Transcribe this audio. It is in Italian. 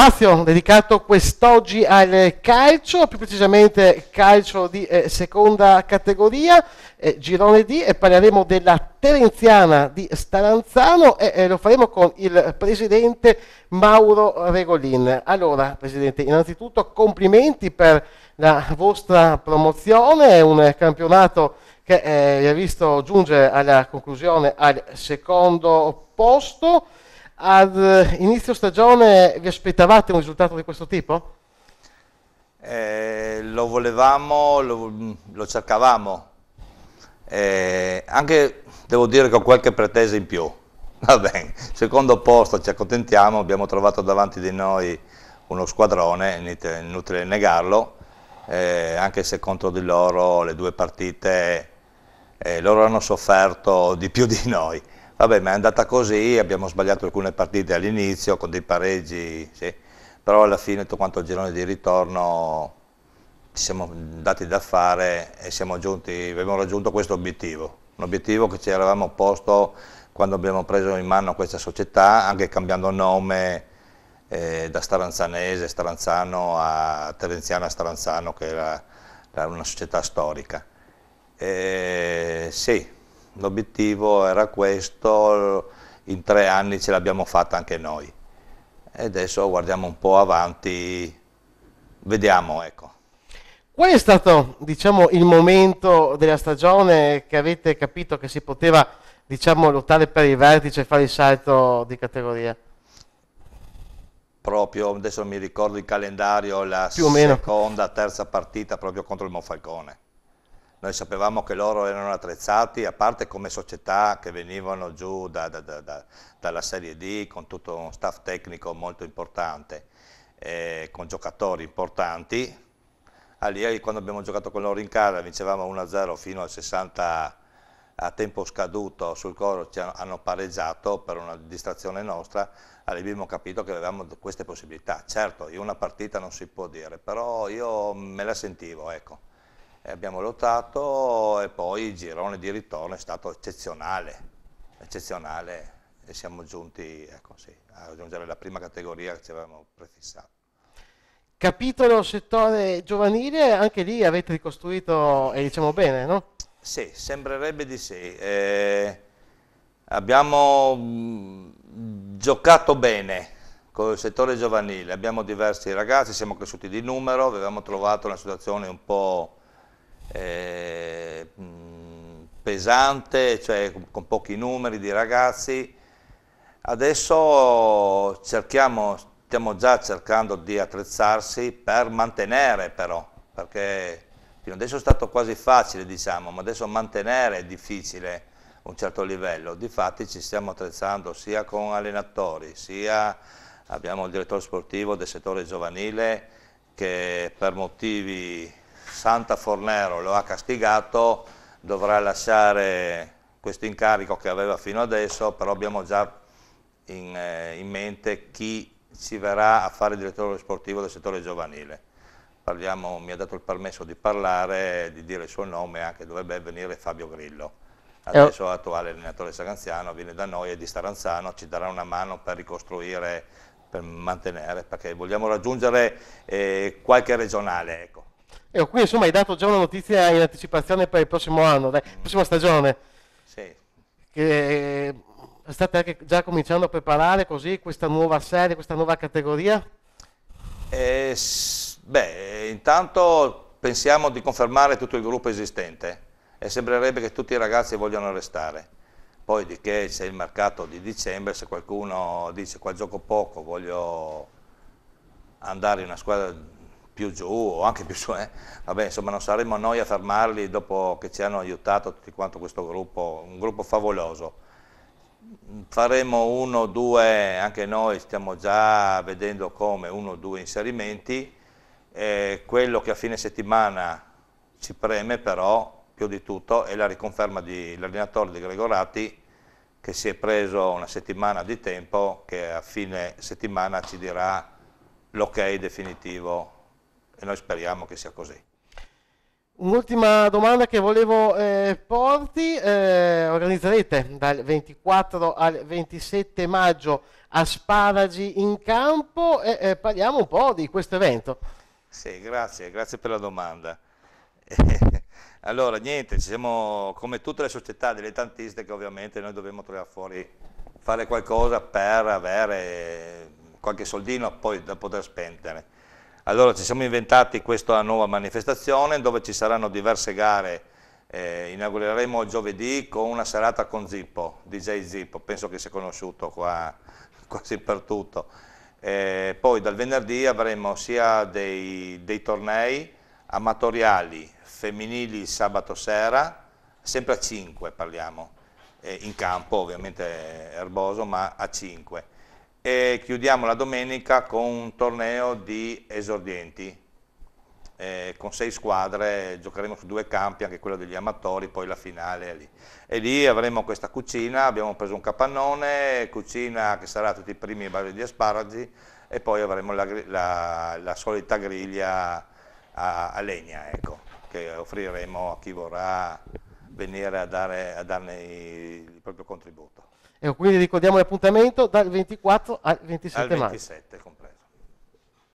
spazio dedicato quest'oggi al calcio, più precisamente calcio di eh, seconda categoria, eh, girone D, e parleremo della Terenziana di Staranzano e eh, lo faremo con il presidente Mauro Regolin. Allora, presidente, innanzitutto complimenti per la vostra promozione, è un campionato che eh, vi ha visto giungere alla conclusione al secondo posto. Ad eh, inizio stagione vi aspettavate un risultato di questo tipo? Eh, lo volevamo, lo, mm, lo cercavamo. Eh, anche devo dire che ho qualche pretesa in più. Va bene, secondo posto ci accontentiamo, abbiamo trovato davanti di noi uno squadrone, inutile negarlo, eh, anche se contro di loro le due partite eh, loro hanno sofferto di più di noi. Vabbè, ma è andata così, abbiamo sbagliato alcune partite all'inizio con dei pareggi, sì. però alla fine tutto quanto il girone di ritorno ci siamo dati da fare e giunti, abbiamo raggiunto questo obiettivo, un obiettivo che ci eravamo posto quando abbiamo preso in mano questa società, anche cambiando nome eh, da Staranzanese, Staranzano a Terenziana Staranzano, che era, era una società storica. Eh, sì, l'obiettivo era questo, in tre anni ce l'abbiamo fatta anche noi. E adesso guardiamo un po' avanti, vediamo ecco. Qual è stato diciamo, il momento della stagione che avete capito che si poteva diciamo, lottare per il vertice e fare il salto di categoria? Proprio, adesso mi ricordo il calendario, la seconda, terza partita proprio contro il Monfalcone noi sapevamo che loro erano attrezzati, a parte come società che venivano giù da, da, da, dalla Serie D con tutto uno staff tecnico molto importante, eh, con giocatori importanti. Allì ah, eh, quando abbiamo giocato con loro in casa vincevamo 1-0 fino al 60 a tempo scaduto sul coro ci hanno pareggiato per una distrazione nostra, ah, abbiamo capito che avevamo queste possibilità. Certo, in una partita non si può dire, però io me la sentivo, ecco abbiamo lottato e poi il girone di ritorno è stato eccezionale, eccezionale e siamo giunti ecco, sì, a raggiungere la prima categoria che ci avevamo prefissato. Capitolo settore giovanile, anche lì avete ricostruito, e diciamo bene, no? Sì, sembrerebbe di sì. Eh, abbiamo mm, giocato bene con il settore giovanile, abbiamo diversi ragazzi, siamo cresciuti di numero, avevamo trovato una situazione un po' Eh, pesante, cioè con pochi numeri di ragazzi. Adesso cerchiamo, stiamo già cercando di attrezzarsi per mantenere però, perché fino adesso è stato quasi facile diciamo, ma adesso mantenere è difficile un certo livello. Difatti ci stiamo attrezzando sia con allenatori, sia abbiamo il direttore sportivo del settore giovanile che per motivi Santa Fornero lo ha castigato, dovrà lasciare questo incarico che aveva fino adesso, però abbiamo già in, eh, in mente chi ci verrà a fare direttore sportivo del settore giovanile. Parliamo, mi ha dato il permesso di parlare, di dire il suo nome, anche dovrebbe venire Fabio Grillo. Eh, oh. Adesso eh. attuale allenatore saganziano, viene da noi e di Staranzano, ci darà una mano per ricostruire, per mantenere, perché vogliamo raggiungere eh, qualche regionale. Ecco. E qui insomma hai dato già una notizia in anticipazione per il prossimo anno, la prossima stagione. Sì. Che eh, state anche già cominciando a preparare così questa nuova serie, questa nuova categoria? Eh, beh, intanto pensiamo di confermare tutto il gruppo esistente e sembrerebbe che tutti i ragazzi vogliano restare. Poi di che c'è il mercato di dicembre, se qualcuno dice qua gioco poco, voglio andare in una squadra più giù o anche più su, eh? vabbè insomma non saremmo noi a fermarli dopo che ci hanno aiutato tutti quanto questo gruppo, un gruppo favoloso. Faremo uno o due, anche noi stiamo già vedendo come uno o due inserimenti, eh, quello che a fine settimana ci preme però più di tutto è la riconferma dell'allenatore di Gregorati che si è preso una settimana di tempo che a fine settimana ci dirà l'ok definitivo e noi speriamo che sia così. Un'ultima domanda che volevo eh, porti, eh, organizzerete dal 24 al 27 maggio Asparagi in campo e eh, parliamo un po' di questo evento. Sì, grazie, grazie per la domanda. allora, niente, ci siamo come tutte le società dilettantiste che ovviamente noi dobbiamo trovare fuori, fare qualcosa per avere qualche soldino poi da poter spendere allora ci siamo inventati questa nuova manifestazione dove ci saranno diverse gare, eh, inaugureremo giovedì con una serata con Zippo, DJ Zippo, penso che sia conosciuto qua quasi per tutto. Eh, poi dal venerdì avremo sia dei, dei tornei amatoriali, femminili sabato sera, sempre a 5 parliamo, eh, in campo ovviamente erboso ma a 5 e chiudiamo la domenica con un torneo di esordienti. Eh, con sei squadre giocheremo su due campi, anche quello degli amatori, poi la finale è lì. E lì avremo questa cucina, abbiamo preso un capannone, cucina che sarà tutti i primi a base di asparagi e poi avremo la, la, la solita griglia a, a legna, ecco, che offriremo a chi vorrà venire a, dare, a darne il proprio contributo. E ecco, quindi ricordiamo l'appuntamento dal 24 al 27, al 27. marzo.